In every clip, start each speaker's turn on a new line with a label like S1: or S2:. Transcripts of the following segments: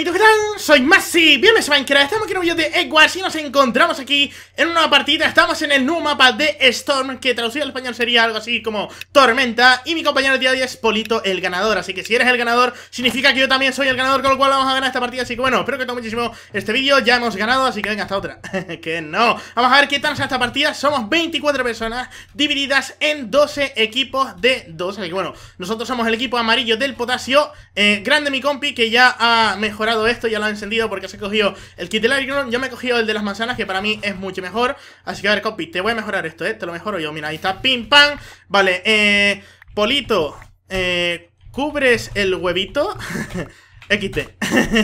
S1: Ready to go soy Massi bienvenidos a Minecraft, estamos aquí en un video de Egg y nos encontramos aquí en una partida, estamos en el nuevo mapa de Storm, que traducido al español sería algo así como Tormenta, y mi compañero de día es Polito el ganador, así que si eres el ganador, significa que yo también soy el ganador, con lo cual vamos a ganar esta partida, así que bueno, espero que te muchísimo este vídeo, ya hemos ganado, así que venga, hasta otra, que no, vamos a ver qué tal esta partida, somos 24 personas divididas en 12 equipos de 12, así que bueno, nosotros somos el equipo amarillo del potasio, eh, grande mi compi que ya ha mejorado esto, ya lo encendido porque se cogió el kit del Iron. Yo me he cogido el de las manzanas, que para mí es mucho mejor. Así que a ver, copy, te voy a mejorar esto, ¿eh? Te lo mejoro yo. Mira, ahí está, pim, pam. Vale, eh, Polito, eh, ¿cubres el huevito? XT.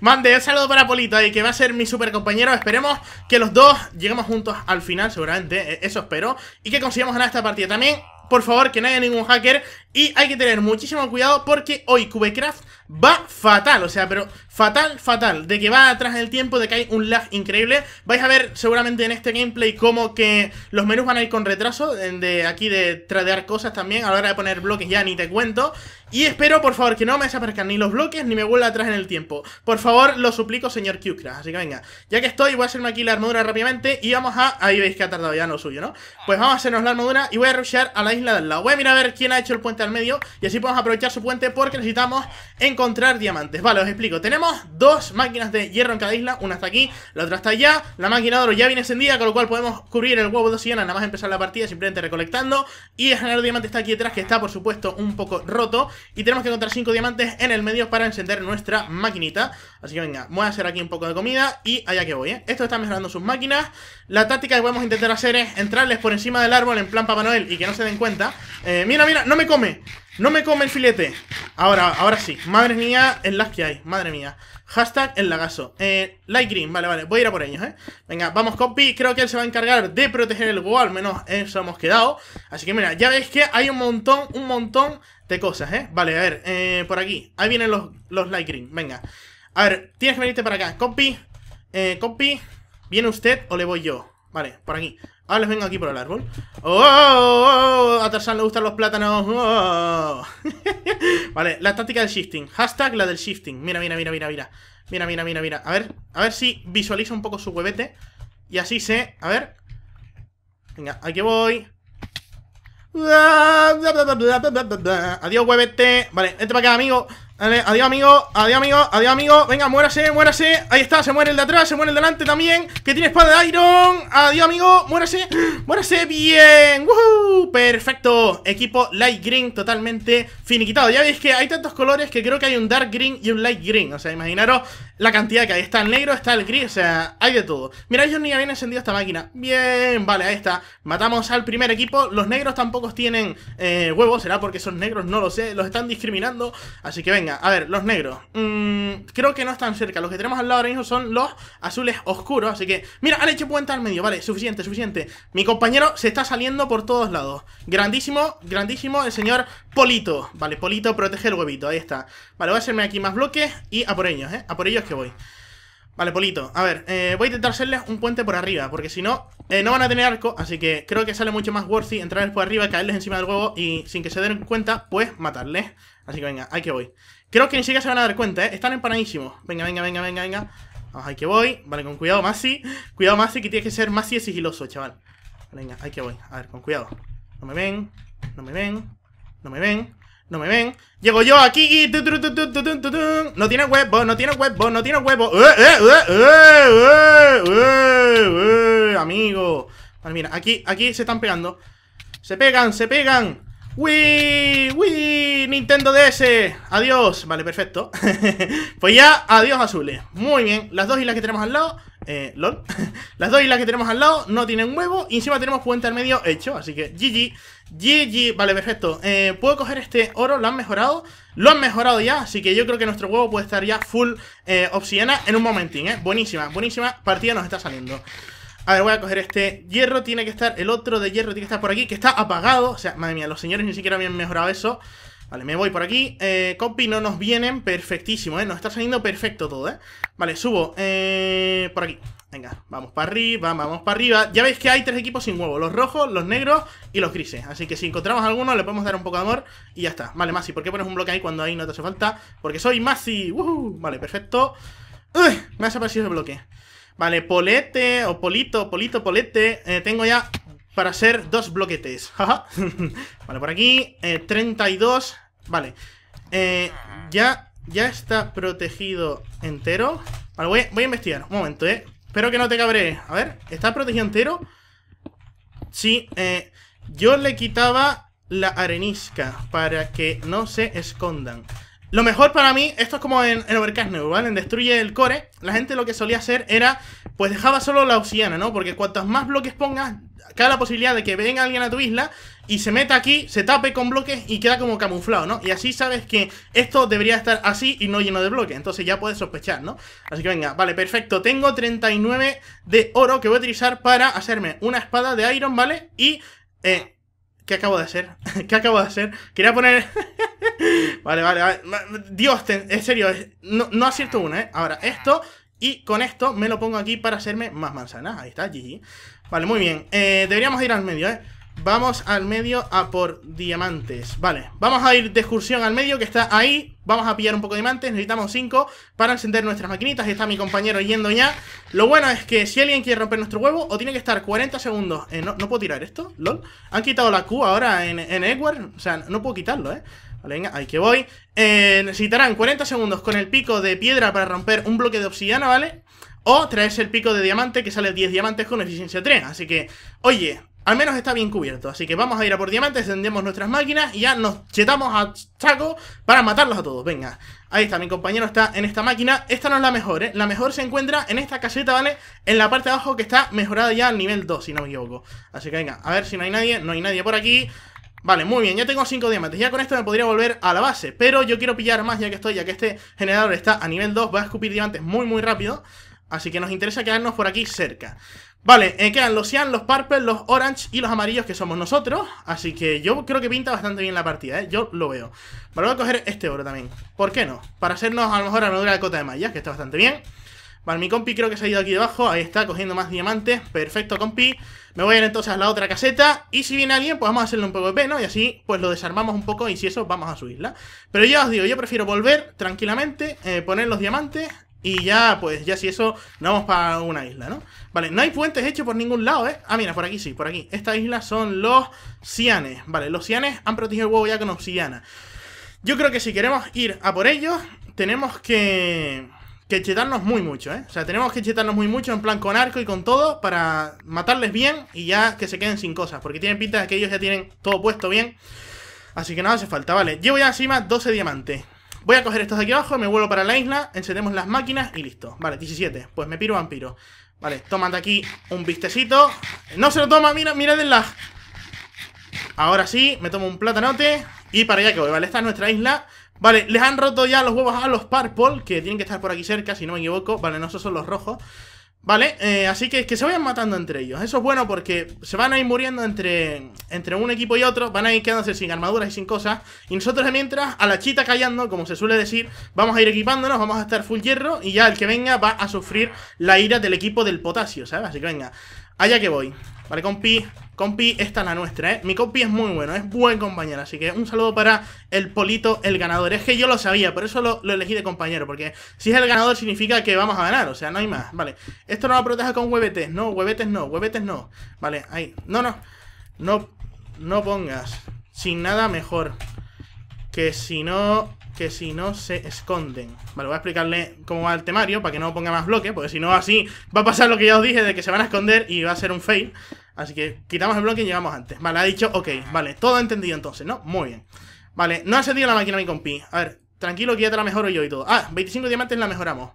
S1: Mande el saludo para Polito, ahí, que va a ser mi super compañero. Esperemos que los dos lleguemos juntos al final, seguramente. E-, eso espero. Y que consigamos ganar esta partida. También por favor, que no haya ningún hacker. Y hay que tener muchísimo cuidado porque hoy Cubecraft va fatal, o sea, pero fatal, fatal, de que va atrás en el tiempo, de que hay un lag increíble. Vais a ver seguramente en este gameplay como que los menús van a ir con retraso, de aquí de tradear cosas también, a la hora de poner bloques ya ni te cuento. Y espero, por favor, que no me desaparezcan ni los bloques ni me vuelva atrás en el tiempo. Por favor, lo suplico, señor Qcraft. Así que venga, ya que estoy, voy a hacerme aquí la armadura rápidamente y vamos a... Ahí veis que ha tardado ya lo suyo, ¿no? Pues vamos a hacernos la armadura y voy a rushear a la isla del lado Voy a mirar a ver quién ha hecho el puente al medio Y así podemos aprovechar su puente porque necesitamos encontrar diamantes Vale, os explico Tenemos dos máquinas de hierro en cada isla Una está aquí, la otra está allá La máquina de oro ya viene encendida Con lo cual podemos cubrir el huevo de Oceana Nada más empezar la partida simplemente recolectando Y el generador está aquí detrás Que está por supuesto un poco roto Y tenemos que encontrar cinco diamantes en el medio para encender nuestra maquinita Así que venga, voy a hacer aquí un poco de comida Y allá que voy, ¿eh? Esto está mejorando sus máquinas La táctica que podemos intentar hacer es entrarles por encima del árbol en plan Papá Noel Y que no se den cuenta eh, mira, mira, no me come. No me come el filete. Ahora, ahora sí. Madre mía, el las que hay. Madre mía. Hashtag el lagazo. Eh, light green, vale, vale. Voy a ir a por ellos, ¿eh? Venga, vamos, copy. Creo que él se va a encargar de proteger el wall. Al menos eso hemos quedado. Así que mira, ya veis que hay un montón, un montón de cosas, ¿eh? Vale, a ver. Eh, por aquí. Ahí vienen los, los light green. Venga. A ver, tienes que venirte para acá. Copy. Eh, copy. ¿Viene usted o le voy yo? Vale, por aquí. Ah, les vengo aquí por el árbol. ¡Oh! oh, oh, oh A Tarzan le gustan los plátanos. Oh, vale, la táctica del shifting. Hashtag la del shifting. Mira, mira, mira, mira, mira. Mira, mira, mira, mira. A ver, a ver si visualiza un poco su huevete. Y así sé. A ver. Venga, aquí voy. Adiós, huevete. Vale, este para acá, amigo adiós amigo, adiós amigo, adiós amigo Venga, muérase, muérase Ahí está, se muere el de atrás, se muere el delante también Que tiene espada de Iron Adiós amigo, muérase, muérase Bien, Perfecto Equipo Light Green totalmente finiquitado Ya veis que hay tantos colores que creo que hay un Dark Green y un Light Green O sea, imaginaros la cantidad que hay Está el negro, está el gris, o sea, hay de todo Mira, yo ni habían encendido esta máquina Bien, vale, ahí está Matamos al primer equipo Los negros tampoco tienen eh, huevos Será porque son negros, no lo sé Los están discriminando Así que venga a ver, los negros. Mm, creo que no están cerca. Los que tenemos al lado ahora mismo son los azules oscuros. Así que, mira, han hecho puente al medio. Vale, suficiente, suficiente. Mi compañero se está saliendo por todos lados. Grandísimo, grandísimo el señor Polito. Vale, Polito protege el huevito. Ahí está. Vale, voy a hacerme aquí más bloques y a por ellos, ¿eh? A por ellos que voy. Vale, Polito, a ver, eh, voy a intentar hacerles un puente por arriba Porque si no, eh, no van a tener arco Así que creo que sale mucho más worthy entrarles por arriba Caerles encima del huevo y sin que se den cuenta, pues matarles Así que venga, ahí que voy Creo que ni siquiera se van a dar cuenta, ¿eh? Están empanadísimos. Venga, venga, venga, venga, venga. Vamos, ahí que voy. Vale, con cuidado, Masi. Cuidado, Masi, que tiene que ser Masi sigiloso, chaval. Venga, ahí que voy. A ver, con cuidado. No me ven. No me ven. No me ven. No me ven. Llego yo aquí. No tiene huevo, no tiene huevo, no tiene huevo. Eh eh eh, ¡Eh, eh, eh, amigo. Vale, mira, aquí, aquí se están pegando. Se pegan, se pegan. ¡Wii! ¡Wii! ¡Nintendo DS! ¡Adiós! Vale, perfecto Pues ya, adiós azules Muy bien, las dos islas que tenemos al lado Eh, lol Las dos islas que tenemos al lado no tienen huevo Y encima tenemos puente al medio hecho Así que GG GG, vale, perfecto eh, Puedo coger este oro, lo han mejorado Lo han mejorado ya, así que yo creo que nuestro huevo puede estar ya full eh, obsidiana en un momentín, eh Buenísima, buenísima partida nos está saliendo a ver, voy a coger este hierro, tiene que estar, el otro de hierro tiene que estar por aquí, que está apagado. O sea, madre mía, los señores ni siquiera habían mejorado eso. Vale, me voy por aquí. Eh, copy no nos vienen, perfectísimo, ¿eh? Nos está saliendo perfecto todo, ¿eh? Vale, subo eh, por aquí. Venga, vamos para arriba, vamos para arriba. Ya veis que hay tres equipos sin huevo, los rojos, los negros y los grises. Así que si encontramos alguno le podemos dar un poco de amor y ya está. Vale, Masi, ¿por qué pones un bloque ahí cuando ahí no te hace falta? Porque soy Masi. ¡Woohoo! Vale, perfecto. Uy, me ha desaparecido el bloque. Vale, polete o polito, polito, polete. Eh, tengo ya para hacer dos bloquetes. vale, por aquí. 32. Eh, vale. Eh, ya, ya está protegido entero. Vale, voy, a investigar. Un momento, eh. Espero que no te cabré. A ver, ¿está protegido entero? Sí, yo le quitaba la arenisca para que no se escondan. Lo mejor para mí, esto es como en, Overcast New, ¿vale? En Destruye el Core, la gente lo que solía hacer era, pues dejaba solo la obsidiana, ¿no? Porque cuantos más bloques pongas, cae la posibilidad de que venga alguien a tu isla y se meta aquí, se tape con bloques y queda como camuflado, ¿no? Y así sabes que esto debería estar así y no lleno de bloques, entonces ya puedes sospechar, ¿no? Así que venga, vale, perfecto. Tengo 39 de oro que voy a utilizar para hacerme una espada de iron, ¿vale? Y... Eh, ¿Qué acabo de hacer? ¿Qué acabo de hacer? Quería poner... vale, vale, vale. Dios, en serio, no, no acierto una, ¿eh? Ahora, esto... Y con esto me lo pongo aquí para hacerme más manzanas. Ahí está, GG. Vale, muy bien. Eh, deberíamos ir al medio, ¿eh? Vamos al medio a por diamantes Vale, vamos a ir de excursión al medio que está ahí Vamos a pillar un poco de diamantes, necesitamos 5 para encender nuestras maquinitas Está mi compañero yendo ya Lo bueno es que si alguien quiere romper nuestro huevo o tiene que estar 40 segundos eh, no, puedo tirar esto, lol Han quitado la Q ahora en, en Edward, o sea, no puedo quitarlo, eh Vale, venga, ahí que voy eh, Necesitarán 40 segundos con el pico de piedra para romper un bloque de obsidiana, ¿vale? O traerse el pico de diamante que sale 10 diamantes con eficiencia 3 Así que, oye, al menos está bien cubierto, así que vamos a ir a por diamantes, encendemos nuestras máquinas y ya nos chetamos a Chaco para matarlos a todos, venga Ahí está, mi compañero está en esta máquina, esta no es la mejor, ¿eh? La mejor se encuentra en esta caseta, ¿vale? En la parte de abajo que está mejorada ya al nivel 2, si no me equivoco Así que venga, a ver si no hay nadie, no hay nadie por aquí Vale, muy bien, ya tengo 5 diamantes, ya con esto me podría volver a la base Pero yo quiero pillar más ya que estoy, ya que este generador está a nivel 2, voy a escupir diamantes muy muy rápido Así que nos interesa quedarnos por aquí cerca Vale, eh, quedan los Cyan, los Purple, los Orange y los amarillos que somos nosotros. Así que yo creo que pinta bastante bien la partida, ¿eh? Yo lo veo. Vale, voy a coger este oro también. ¿Por qué no? Para hacernos a lo mejor madura de cota de mayas, que está bastante bien. Vale, mi compi creo que se ha ido aquí debajo. Ahí está, cogiendo más diamantes. Perfecto, compi. Me voy a ir entonces a la otra caseta. Y si viene alguien, pues vamos a hacerle un poco de ¿no? Y así, pues lo desarmamos un poco y si eso, vamos a subirla. Pero ya os digo, yo prefiero volver tranquilamente, eh, poner los diamantes y ya, pues, ya si eso, nos vamos para una isla, ¿no? Vale, no hay puentes hechos por ningún lado, ¿eh? Ah, mira, por aquí sí, por aquí. Esta isla son los cianes. Vale, los cianes han protegido el huevo ya con obsidiana. Yo creo que si queremos ir a por ellos, tenemos que... Que chetarnos muy mucho, ¿eh? O sea, tenemos que chetarnos muy mucho en plan con arco y con todo para matarles bien y ya que se queden sin cosas. Porque tienen pinta de que ellos ya tienen todo puesto bien. Así que nada hace falta, vale. Llevo ya encima 12 diamantes. Voy a coger estos de aquí abajo, me vuelvo para la isla, encendemos las máquinas y listo. Vale, 17. Pues me piro vampiro. Vale, toman de aquí un vistecito. No se lo toma, mira, mira el lag. Ahora sí, me tomo un platanote y para allá que voy. Vale, esta es nuestra isla. Vale, les han roto ya los huevos a los purple, que tienen que estar por aquí cerca, si no me equivoco. Vale, no, son los rojos. ¿Vale? Eh, así que que se vayan matando entre ellos. Eso es bueno porque se van a ir muriendo entre, entre un equipo y otro, van a ir quedándose sin armaduras y sin cosas. Y nosotros mientras, a la chita callando, como se suele decir, vamos a ir equipándonos, vamos a estar full hierro y ya el que venga va a sufrir la ira del equipo del potasio, ¿sabes? Así que venga. Allá que voy. Vale, compi. Compi, esta es la nuestra, ¿eh? Mi compi es muy bueno, es buen compañero, así que un saludo para el Polito, el ganador. Es que yo lo sabía, por eso lo, elegí de compañero, porque si es el ganador significa que vamos a ganar, o sea, no hay más. Vale, esto no lo proteja con huevetes, no, huevetes no, huevetes no. Vale, ahí, no, no, no, no pongas sin nada mejor, que si no que si no se esconden. Vale, voy a explicarle cómo va el temario para que no ponga más bloques, porque si no así va a pasar lo que ya os dije de que se van a esconder y va a ser un fail. Así que quitamos el bloque y llegamos antes. Vale, ha dicho, ok, vale, todo entendido entonces, ¿no? Muy bien. Vale, no ha sentido la máquina mi compi. A ver, tranquilo que ya te la mejoro yo y todo. Ah, 25 diamantes la mejoramos.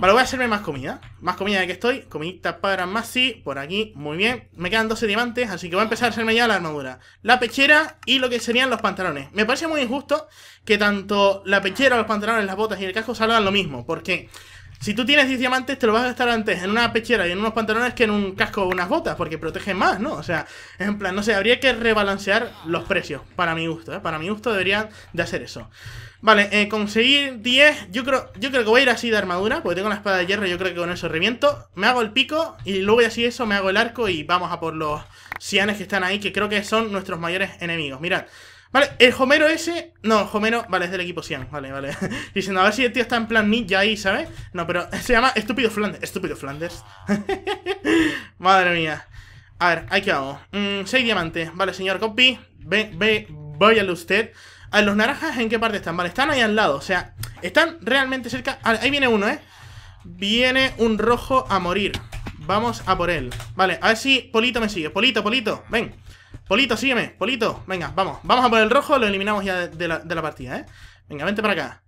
S1: Vale, voy a hacerme más comida. Más comida de que estoy. Comidita para más, sí. Por aquí, muy bien. Me quedan 12 diamantes, así que voy a empezar a hacerme ya la armadura. La pechera y lo que serían los pantalones. Me parece muy injusto que tanto la pechera, los pantalones, las botas y el casco salgan lo mismo. Porque si tú tienes 10 diamantes, te lo vas a gastar antes en una pechera y en unos pantalones que en un casco o unas botas, porque protegen más, ¿no? O sea, en plan, no sé, habría que rebalancear los precios, para mi gusto, ¿eh? Para mi gusto deberían de hacer eso. Vale, eh, conseguir 10, yo creo, yo creo que voy a ir así de armadura, porque tengo una espada de hierro, yo creo que con eso reviento. Me hago el pico y luego y así eso, me hago el arco y vamos a por los cianes que están ahí, que creo que son nuestros mayores enemigos. Mirad. Vale, el Homero ese... No, Homero... Vale, es del equipo 100, Vale, vale. Diciendo, a ver si el tío está en plan ya ahí, ¿sabes? No, pero se llama Estúpido Flanders. Estúpido Flanders. Madre mía. A ver, aquí vamos. hago mm, seis diamantes. Vale, señor Copy. Ve, ve, váyale usted. A ver, los naranjas, ¿en qué parte están? Vale, están ahí al lado. O sea, están realmente cerca... ahí viene uno, ¿eh? Viene un rojo a morir. Vamos a por él. Vale, a ver si Polito me sigue. Polito, Polito, ven. Polito, sígueme, Polito. Venga, vamos. Vamos a por el rojo, lo eliminamos ya de la, partida, ¿eh? Venga, vente para acá.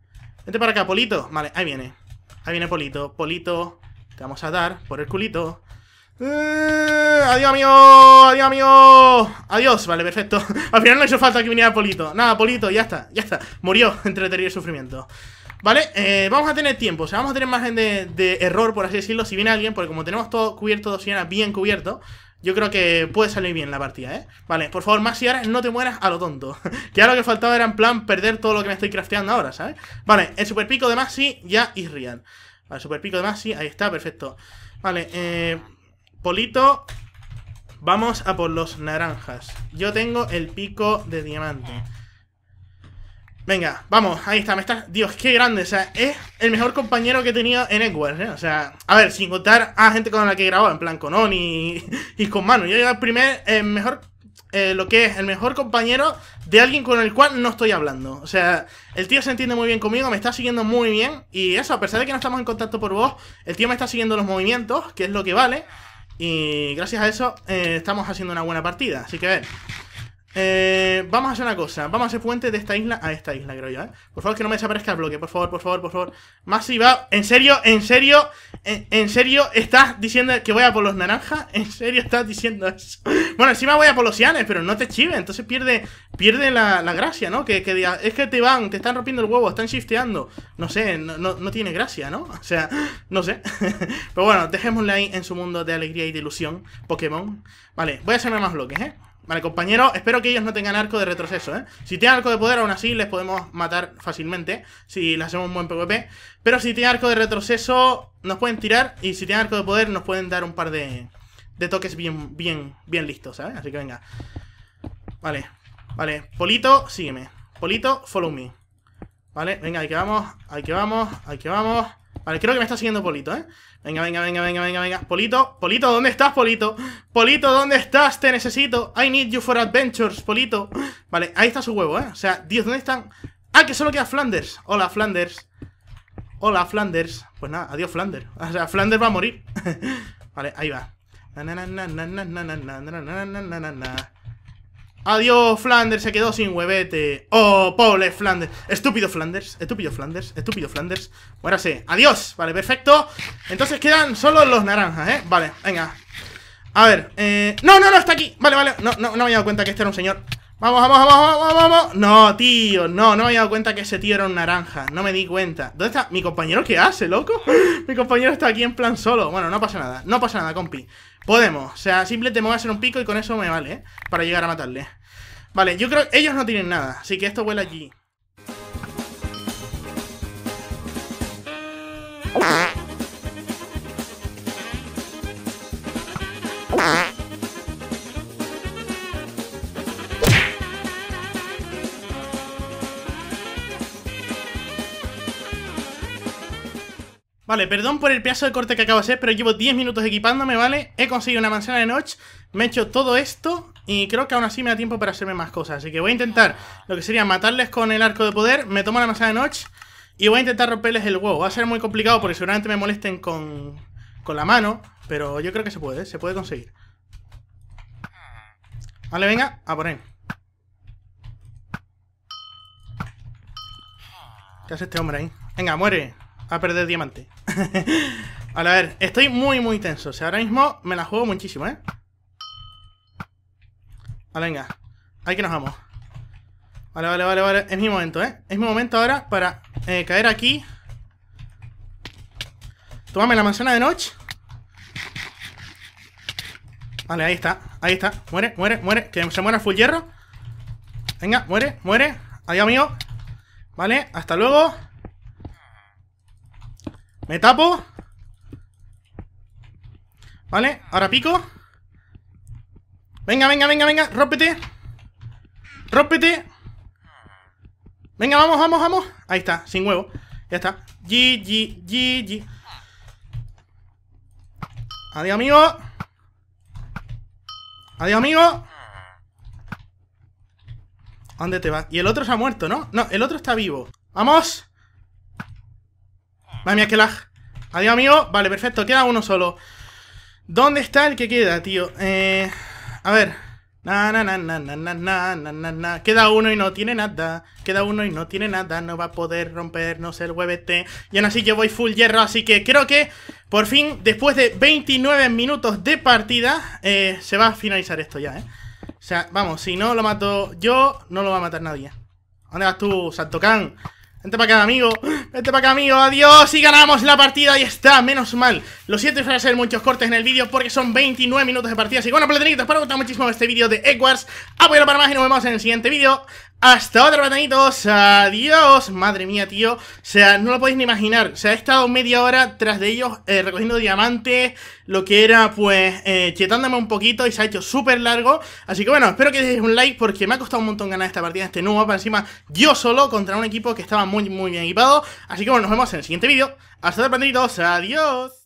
S1: Vente para acá, Polito. Vale, ahí viene. Ahí viene Polito. Polito, te vamos a dar por el culito. Eh, adiós, amigo. Adiós, amigo. Adiós. Vale, perfecto. Al final no hizo falta que viniera Polito. Nada, Polito, ya está. Ya está. Murió entre y sufrimiento. Vale, eh, vamos a tener tiempo. O sea, vamos a tener margen de, error, por así decirlo, si viene alguien. Porque como tenemos todo cubierto, era bien cubierto, yo creo que puede salir bien la partida, ¿eh? Vale, por favor, más ahora no te mueras a lo tonto. que ahora lo que faltaba era en plan perder todo lo que me estoy crafteando ahora, ¿sabes? Vale, el super pico de Masi ya y Rian. Vale, super pico de Masi, ahí está, perfecto. Vale, eh, Polito, vamos a por los naranjas. Yo tengo el pico de diamante. Venga, vamos, ahí está, me está... Dios, qué grande, o sea, es el mejor compañero que he tenido en Edward, ¿eh? O sea, a ver, sin contar a gente con la que he grabado, en plan con Oni y, con Manu. Yo era el primer, eh, mejor, eh, lo que es el mejor compañero de alguien con el cual no estoy hablando. O sea, el tío se entiende muy bien conmigo, me está siguiendo muy bien. Y eso, a pesar de que no estamos en contacto por voz, el tío me está siguiendo los movimientos, que es lo que vale. Y gracias a eso eh, estamos haciendo una buena partida. Así que a ver. Eh, vamos a hacer una cosa. Vamos a hacer puente de esta isla a esta isla, creo yo, ¿eh? Por favor, que no me desaparezca el bloque. Por favor, por favor, por favor. va, ¿En serio? ¿En serio? ¿En, serio estás diciendo que voy a por los naranjas? ¿En serio estás diciendo eso? bueno, encima voy a por los cianes, pero no te chive Entonces pierde, pierde la, gracia, ¿no? Que, diga, es que te van, te están rompiendo el huevo, están shifteando. No sé, no, tiene gracia, ¿no? O sea, no sé. pero bueno, dejémosle ahí en su mundo de alegría y de ilusión. Pokémon. Vale, voy a hacerme más bloques, ¿eh? Vale, compañero, espero que ellos no tengan arco de retroceso, ¿eh? Si tienen arco de poder, aún así les podemos matar fácilmente si le hacemos un buen PvP. Pero si tienen arco de retroceso, nos pueden tirar. Y si tienen arco de poder, nos pueden dar un par de, toques bien, bien, bien listos, ¿sabes? Así que venga. Vale, vale. Polito, sígueme. Polito, follow me. Vale, venga, ahí que vamos, ahí que vamos, ahí que vamos. Vale, creo que me está siguiendo Polito, ¿eh? Venga, venga, venga, venga, venga, venga. Polito, Polito, ¿dónde estás, Polito? Polito, ¿dónde estás? Te necesito. I need you for adventures, Polito. Vale, ahí está su huevo, ¿eh? O sea, Dios, ¿dónde están? Ah, que solo queda Flanders. Hola, Flanders. Hola, Flanders. Pues nada, adiós, Flanders. O sea, Flanders va a morir. vale, ahí va. Na, na, na, Adiós, Flanders, se quedó sin huevete. Oh, pobre Flanders. Estúpido Flanders, estúpido Flanders, estúpido Flanders. Bueno, Adiós. Vale, perfecto. Entonces quedan solo los naranjas, ¿eh? Vale, venga. A ver, eh... No, no, no, está aquí. Vale, vale. No, no, no me había dado cuenta que este era un señor. Vamos, vamos, vamos, vamos, vamos. No, tío, no, no me había dado cuenta que ese tío era un naranja. No me di cuenta. ¿Dónde está? ¿Mi compañero qué hace, loco? Mi compañero está aquí en plan solo. Bueno, no pasa nada. No pasa nada, compi. Podemos, o sea, simplemente me voy a hacer un pico y con eso me vale, ¿eh? Para llegar a matarle Vale, yo creo que ellos no tienen nada Así que esto huele allí Vale, perdón por el pedazo de corte que acabo de hacer, pero llevo 10 minutos equipándome, ¿vale? He conseguido una manzana de noche, me he hecho todo esto y creo que aún así me da tiempo para hacerme más cosas. Así que voy a intentar lo que sería matarles con el arco de poder, me tomo la manzana de noche y voy a intentar romperles el huevo. Va a ser muy complicado porque seguramente me molesten con, con la mano, pero yo creo que se puede, se puede conseguir. Vale, venga, a por ahí. ¿Qué hace este hombre ahí? Venga, muere a perder diamante. a ver, estoy muy, muy tenso. O sea, ahora mismo me la juego muchísimo, ¿eh? Vale, ah, venga. Ahí que nos vamos. Vale, vale, vale, vale. Es mi momento, ¿eh? Es mi momento ahora para eh, caer aquí. Tómame la manzana de noche. Vale, ahí está. Ahí está. Muere, muere, muere. Que se muera full hierro. Venga, muere, muere. Adiós, amigo. Vale, hasta luego. Me tapo. Vale, ahora pico. Venga, venga, venga, venga. Rómpete. Rómpete. Venga, vamos, vamos, vamos. Ahí está, sin huevo. Ya está. GG, GG. Adiós, amigo. Adiós, amigo. dónde te vas? Y el otro se ha muerto, ¿no? No, el otro está vivo. ¡Vamos! Madre mía, que lag. Adiós, amigo. Vale, perfecto. Queda uno solo. ¿Dónde está el que queda, tío? Eh, a ver. Na, na, na, na, na, na, na, Queda uno y no tiene nada. Queda uno y no tiene nada. No va a poder rompernos el huevete. Y aún así yo voy full hierro. Así que creo que por fin, después de 29 minutos de partida, eh, se va a finalizar esto ya, ¿eh? O sea, vamos, si no lo mato yo, no lo va a matar nadie. ¿Dónde vas tú, Santokán? Vente para acá, amigo. Vente para acá, amigo. Adiós. Y ganamos la partida. Ahí está. Menos mal. Lo siento a hacer muchos cortes en el vídeo porque son 29 minutos de partida. Así que bueno, platinitos, espero que os muchísimo este vídeo de Edwards. Apoyalo para más y nos vemos en el siguiente vídeo. Hasta otra, batanitos. Adiós. Madre mía, tío. O sea, no lo podéis ni imaginar. O sea, he estado media hora tras de ellos eh, recogiendo diamantes, lo que era, pues, eh, chetándome un poquito y se ha hecho súper largo. Así que bueno, espero que dejéis un like porque me ha costado un montón ganar esta partida, este nuevo mapa. Encima, yo solo contra un equipo que estaba muy, muy bien equipado. Así que bueno, nos vemos en el siguiente vídeo. Hasta otra, batanitos. Adiós.